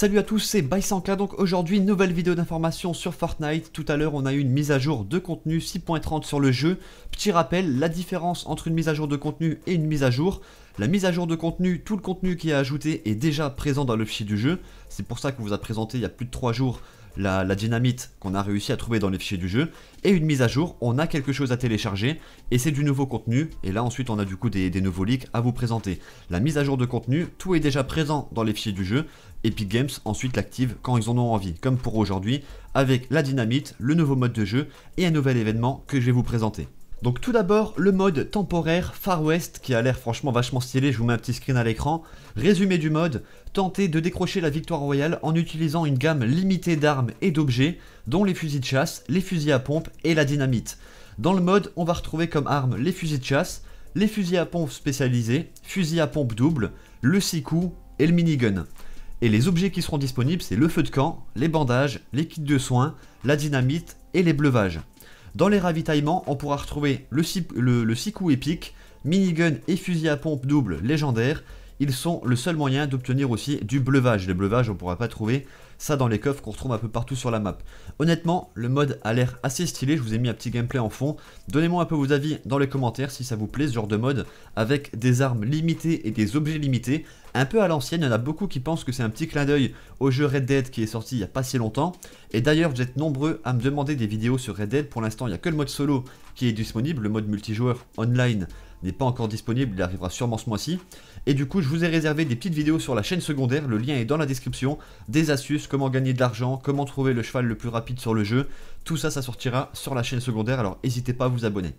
Salut à tous, c'est Baisanka, donc aujourd'hui nouvelle vidéo d'information sur Fortnite. Tout à l'heure on a eu une mise à jour de contenu 6.30 sur le jeu. Petit rappel, la différence entre une mise à jour de contenu et une mise à jour, la mise à jour de contenu, tout le contenu qui est ajouté est déjà présent dans le fichier du jeu. C'est pour ça qu'on vous a présenté il y a plus de 3 jours la, dynamite qu'on a réussi à trouver dans les fichiers du jeu, et une mise à jour, on a quelque chose à télécharger, et c'est du nouveau contenu, et là ensuite on a du coup des, des nouveaux leaks à vous présenter. La mise à jour de contenu, tout est déjà présent dans les fichiers du jeu, Epic Games ensuite l'active quand ils en ont envie, comme pour aujourd'hui, avec la dynamite, le nouveau mode de jeu, et un nouvel événement que je vais vous présenter. Donc tout d'abord, le mode temporaire Far West qui a l'air franchement vachement stylé, je vous mets un petit screen à l'écran. Résumé du mode, tenter de décrocher la victoire royale en utilisant une gamme limitée d'armes et d'objets, dont les fusils de chasse, les fusils à pompe et la dynamite. Dans le mode, on va retrouver comme armes les fusils de chasse, les fusils à pompe spécialisés, fusils à pompe double, le 6 coups et le minigun. Et les objets qui seront disponibles, c'est le feu de camp, les bandages, les kits de soins, la dynamite et les bleuvages. Dans les ravitaillements, on pourra retrouver le, le, Siku épique, minigun et fusil à pompe double légendaire, ils sont le seul moyen d'obtenir aussi du bleuvage. Les bleuvages, on ne pourra pas trouver ça dans les coffres qu'on retrouve un peu partout sur la map. Honnêtement, le mode a l'air assez stylé, je vous ai mis un petit gameplay en fond. Donnez-moi un peu vos avis dans les commentaires si ça vous plaît ce genre de mode, avec des armes limitées et des objets limités. Un peu à l'ancienne, il y en a beaucoup qui pensent que c'est un petit clin d'œil au jeu Red Dead qui est sorti il n'y a pas si longtemps. Et d'ailleurs, vous êtes nombreux à me demander des vidéos sur Red Dead. Pour l'instant, il n'y a que le mode solo qui est disponible, le mode multijoueur online n'est pas encore disponible, il arrivera sûrement ce mois-ci. Et du coup, je vous ai réservé des petites vidéos sur la chaîne secondaire, le lien est dans la description, des astuces, comment gagner de l'argent, comment trouver le cheval le plus rapide sur le jeu, tout ça, ça sortira sur la chaîne secondaire, alors n'hésitez pas à vous abonner.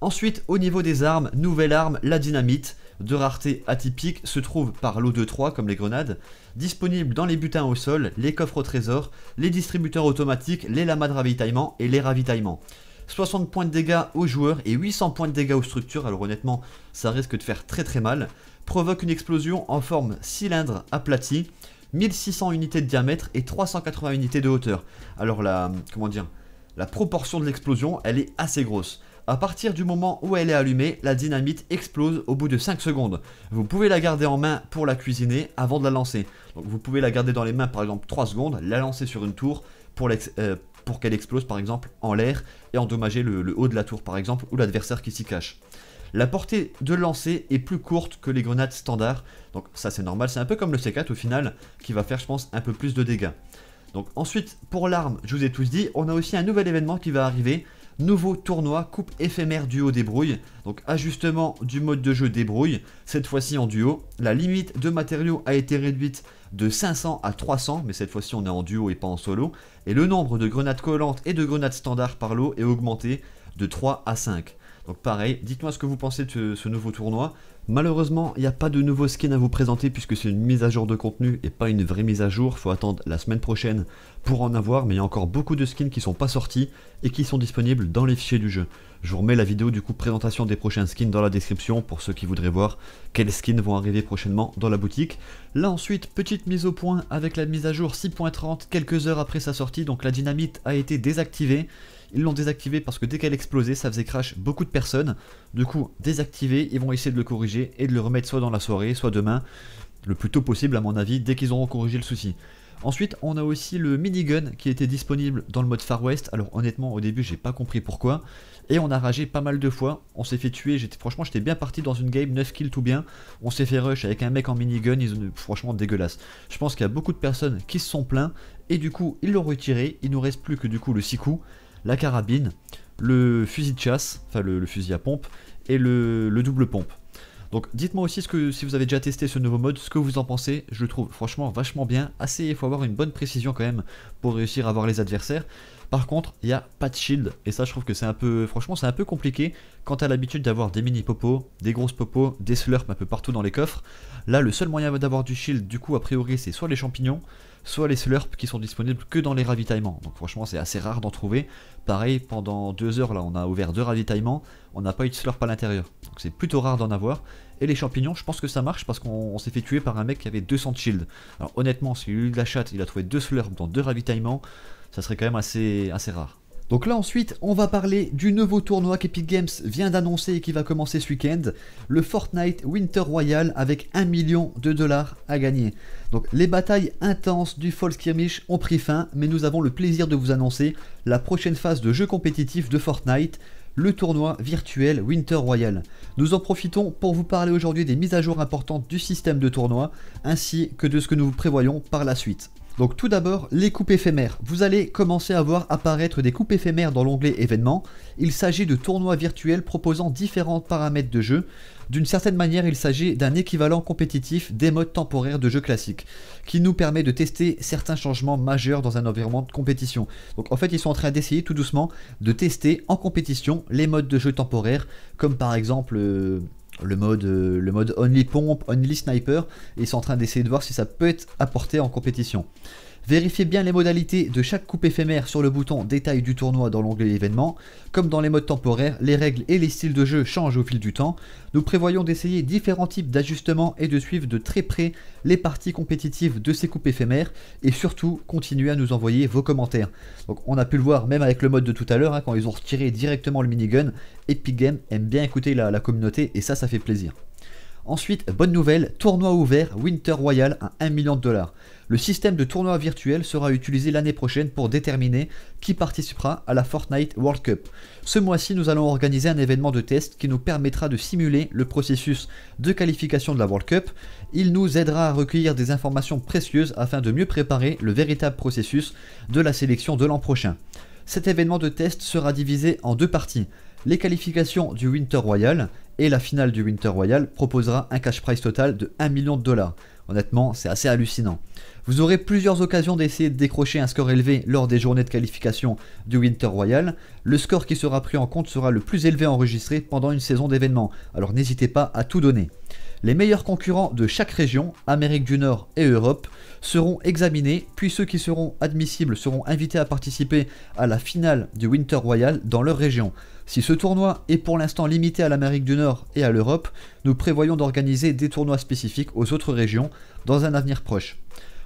Ensuite, au niveau des armes, nouvelle arme, la dynamite, de rareté atypique, se trouve par leau de 3 comme les grenades, disponible dans les butins au sol, les coffres au trésor, les distributeurs automatiques, les lamas de ravitaillement et les ravitaillements. 60 points de dégâts aux joueurs et 800 points de dégâts aux structures, alors honnêtement ça risque de faire très très mal, provoque une explosion en forme cylindre aplati, 1600 unités de diamètre et 380 unités de hauteur. Alors la, comment dire, la proportion de l'explosion elle est assez grosse. À partir du moment où elle est allumée, la dynamite explose au bout de 5 secondes. Vous pouvez la garder en main pour la cuisiner avant de la lancer. Donc vous pouvez la garder dans les mains par exemple 3 secondes, la lancer sur une tour pour, euh, pour qu'elle explose par exemple en l'air et endommager le, haut de la tour par exemple ou l'adversaire qui s'y cache. La portée de lancer est plus courte que les grenades standard donc ça c'est normal, c'est un peu comme le C4 au final, qui va faire je pense un peu plus de dégâts. Donc ensuite, pour l'arme, je vous ai tous dit, on a aussi un nouvel événement qui va arriver, nouveau tournoi coupe éphémère duo débrouille. Donc ajustement du mode de jeu débrouille, cette fois-ci en duo. La limite de matériaux a été réduite de 500 à 300, mais cette fois-ci on est en duo et pas en solo. Et le nombre de grenades collantes et de grenades standard par lot est augmenté de 3 à 5. Donc pareil, dites-moi ce que vous pensez de ce nouveau tournoi. Malheureusement, il n'y a pas de nouveau skin à vous présenter puisque c'est une mise à jour de contenu et pas une vraie mise à jour. Il Faut attendre la semaine prochaine pour en avoir, mais il y a encore beaucoup de skins qui ne sont pas sortis et qui sont disponibles dans les fichiers du jeu. Je vous remets la vidéo du coup présentation des prochains skins dans la description pour ceux qui voudraient voir quels skins vont arriver prochainement dans la boutique. Là ensuite, petite mise au point avec la mise à jour 6.30 quelques heures après sa sortie, donc la dynamite a été désactivée. Ils l'ont désactivé parce que dès qu'elle explosait, ça faisait crash beaucoup de personnes. Du coup, désactivé, ils vont essayer de le corriger et de le remettre soit dans la soirée, soit demain, le plus tôt possible à mon avis, dès qu'ils auront corrigé le souci. Ensuite, on a aussi le minigun qui était disponible dans le mode Far West. Alors honnêtement, au début, j'ai pas compris pourquoi. Et on a ragé pas mal de fois. On s'est fait tuer. J'étais franchement, j'étais bien parti dans une game, 9 kills tout bien. On s'est fait rush avec un mec en minigun. Ils ont... franchement dégueulasse. Je pense qu'il y a beaucoup de personnes qui se sont plaints. Et du coup, ils l'ont retiré. Il nous reste plus que du coup le 6 coups la carabine, le fusil de chasse, enfin le, fusil à pompe, et le, double pompe. Donc dites-moi aussi ce que, si vous avez déjà testé ce nouveau mode, ce que vous en pensez, je le trouve franchement vachement bien, assez, il faut avoir une bonne précision quand même pour réussir à voir les adversaires. Par contre, il n'y a pas de shield, et ça je trouve que c'est un peu, franchement c'est un peu compliqué, quand à l'habitude d'avoir des mini popos, des grosses popos, des slurps un peu partout dans les coffres, là le seul moyen d'avoir du shield du coup a priori c'est soit les champignons, soit les slurps qui sont disponibles que dans les ravitaillements. Donc franchement c'est assez rare d'en trouver. Pareil pendant deux heures là on a ouvert deux ravitaillements, on n'a pas eu de slurp à l'intérieur. Donc c'est plutôt rare d'en avoir. Et les champignons je pense que ça marche parce qu'on s'est fait tuer par un mec qui avait 200 de shield. Alors honnêtement si eu de la chatte il a trouvé deux slurps dans deux ravitaillements, ça serait quand même assez, assez rare. Donc là ensuite, on va parler du nouveau tournoi qu'Epic Games vient d'annoncer et qui va commencer ce week-end, le Fortnite Winter Royale avec 1 million de dollars à gagner. Donc les batailles intenses du Fall Skirmish ont pris fin, mais nous avons le plaisir de vous annoncer la prochaine phase de jeu compétitif de Fortnite, le tournoi virtuel Winter Royale. Nous en profitons pour vous parler aujourd'hui des mises à jour importantes du système de tournoi, ainsi que de ce que nous vous prévoyons par la suite. Donc tout d'abord, les coupes éphémères. Vous allez commencer à voir apparaître des coupes éphémères dans l'onglet événements. Il s'agit de tournois virtuels proposant différents paramètres de jeu. D'une certaine manière, il s'agit d'un équivalent compétitif des modes temporaires de jeu classique, qui nous permet de tester certains changements majeurs dans un environnement de compétition. Donc en fait, ils sont en train d'essayer tout doucement de tester en compétition les modes de jeu temporaires, comme par exemple... Euh, le mode, euh, le mode only pompe, only sniper, et ils sont en train d'essayer de voir si ça peut être apporté en compétition. Vérifiez bien les modalités de chaque coupe éphémère sur le bouton détail du tournoi dans l'onglet événements. Comme dans les modes temporaires, les règles et les styles de jeu changent au fil du temps. Nous prévoyons d'essayer différents types d'ajustements et de suivre de très près les parties compétitives de ces coupes éphémères et surtout continuez à nous envoyer vos commentaires. Donc on a pu le voir même avec le mode de tout à l'heure hein, quand ils ont retiré directement le minigun, Epic Game aime bien écouter la communauté et ça ça fait plaisir. Ensuite, bonne nouvelle, tournoi ouvert Winter Royal à 1 million de dollars. Le système de tournoi virtuel sera utilisé l'année prochaine pour déterminer qui participera à la Fortnite World Cup. Ce mois-ci, nous allons organiser un événement de test qui nous permettra de simuler le processus de qualification de la World Cup. Il nous aidera à recueillir des informations précieuses afin de mieux préparer le véritable processus de la sélection de l'an prochain. Cet événement de test sera divisé en deux parties les qualifications du Winter Royal et la finale du Winter Royal proposera un cash prize total de 1 million de dollars. Honnêtement, c'est assez hallucinant. Vous aurez plusieurs occasions d'essayer de décrocher un score élevé lors des journées de qualification du Winter Royal. Le score qui sera pris en compte sera le plus élevé enregistré pendant une saison d'événements, alors n'hésitez pas à tout donner. Les meilleurs concurrents de chaque région, Amérique du Nord et Europe, seront examinés, puis ceux qui seront admissibles seront invités à participer à la finale du Winter Royal dans leur région. Si ce tournoi est pour l'instant limité à l'Amérique du Nord et à l'Europe, nous prévoyons d'organiser des tournois spécifiques aux autres régions dans un avenir proche.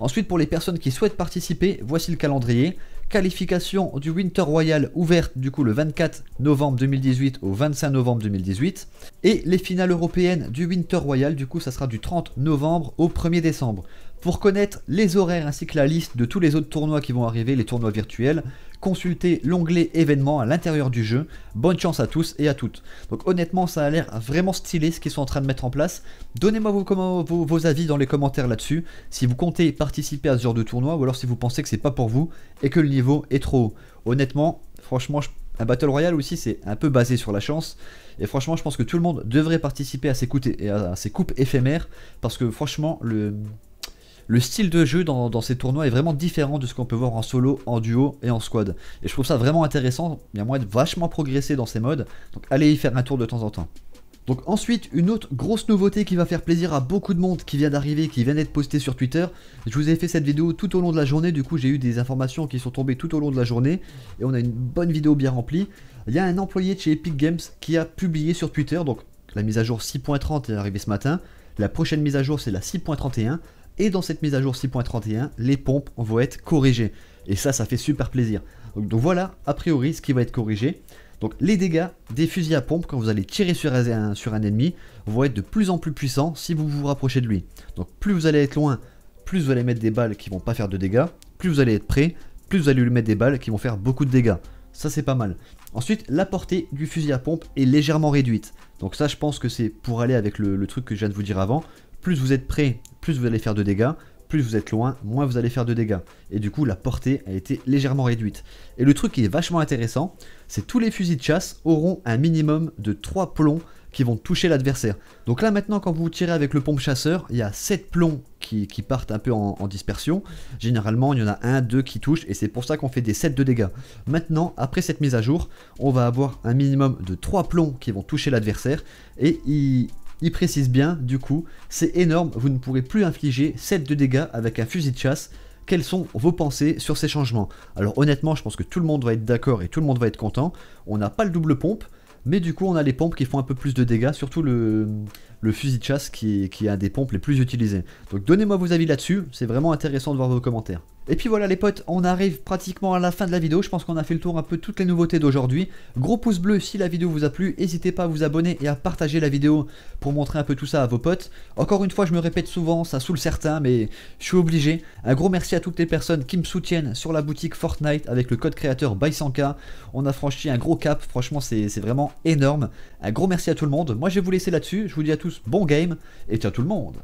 Ensuite, pour les personnes qui souhaitent participer, voici le calendrier. Qualification du Winter Royal ouverte du coup le 24 novembre 2018 au 25 novembre 2018. Et les finales européennes du Winter Royal, du coup ça sera du 30 novembre au 1er décembre. Pour connaître les horaires ainsi que la liste de tous les autres tournois qui vont arriver, les tournois virtuels, consultez l'onglet événements à l'intérieur du jeu. Bonne chance à tous et à toutes. Donc honnêtement, ça a l'air vraiment stylé ce qu'ils sont en train de mettre en place. Donnez-moi vos, avis dans les commentaires là-dessus, si vous comptez participer à ce genre de tournoi, ou alors si vous pensez que c'est pas pour vous et que le niveau est trop haut. Honnêtement, franchement, un Battle Royale aussi, c'est un peu basé sur la chance. Et franchement, je pense que tout le monde devrait participer à ces, et à ces coupes éphémères, parce que franchement, le le style de jeu dans, ces tournois est vraiment différent de ce qu'on peut voir en solo, en duo et en squad. Et je trouve ça vraiment intéressant, il y a moyen de vachement progresser dans ces modes, donc allez y faire un tour de temps en temps. Donc ensuite, une autre grosse nouveauté qui va faire plaisir à beaucoup de monde qui vient d'arriver, qui vient d'être posté sur Twitter. Je vous ai fait cette vidéo tout au long de la journée, du coup j'ai eu des informations qui sont tombées tout au long de la journée, et on a une bonne vidéo bien remplie. Il y a un employé de chez Epic Games qui a publié sur Twitter, donc la mise à jour 6.30 est arrivée ce matin, la prochaine mise à jour c'est la 6.31, et dans cette mise à jour 6.31, les pompes vont être corrigées. Et ça, ça fait super plaisir. Donc, voilà, a priori, ce qui va être corrigé. Donc les dégâts des fusils à pompe quand vous allez tirer sur un, sur un ennemi vont être de plus en plus puissants si vous vous rapprochez de lui. Donc plus vous allez être loin, plus vous allez mettre des balles qui vont pas faire de dégâts, plus vous allez être prêt, plus vous allez lui mettre des balles qui vont faire beaucoup de dégâts. Ça c'est pas mal. Ensuite, la portée du fusil à pompe est légèrement réduite. Donc ça je pense que c'est pour aller avec le, truc que je viens de vous dire avant. Plus vous êtes prêt plus vous allez faire de dégâts, plus vous êtes loin, moins vous allez faire de dégâts. Et du coup, la portée a été légèrement réduite. Et le truc qui est vachement intéressant, c'est tous les fusils de chasse auront un minimum de 3 plombs qui vont toucher l'adversaire. Donc là maintenant quand vous tirez avec le pompe chasseur, il y a 7 plombs qui, partent un peu en, dispersion. Généralement il y en a 1, 2 qui touchent et c'est pour ça qu'on fait des 7 de dégâts. Maintenant, après cette mise à jour, on va avoir un minimum de 3 plombs qui vont toucher l'adversaire et il, il précise bien, du coup, c'est énorme, vous ne pourrez plus infliger 7 de dégâts avec un fusil de chasse. Quelles sont vos pensées sur ces changements Alors honnêtement, je pense que tout le monde va être d'accord et tout le monde va être content. On n'a pas le double pompe, mais du coup on a les pompes qui font un peu plus de dégâts, surtout le, fusil de chasse qui est, un des pompes les plus utilisées. Donc donnez-moi vos avis là-dessus, c'est vraiment intéressant de voir vos commentaires. Et puis voilà les potes, on arrive pratiquement à la fin de la vidéo, je pense qu'on a fait le tour un peu toutes les nouveautés d'aujourd'hui. Gros pouce bleu si la vidéo vous a plu, n'hésitez pas à vous abonner et à partager la vidéo pour montrer un peu tout ça à vos potes. Encore une fois, je me répète souvent, ça saoule certains, mais je suis obligé. Un gros merci à toutes les personnes qui me soutiennent sur la boutique Fortnite avec le code créateur bysanka. On a franchi un gros cap, franchement c'est vraiment énorme. Un gros merci à tout le monde, moi je vais vous laisser là-dessus, je vous dis à tous bon game, et ciao tout le monde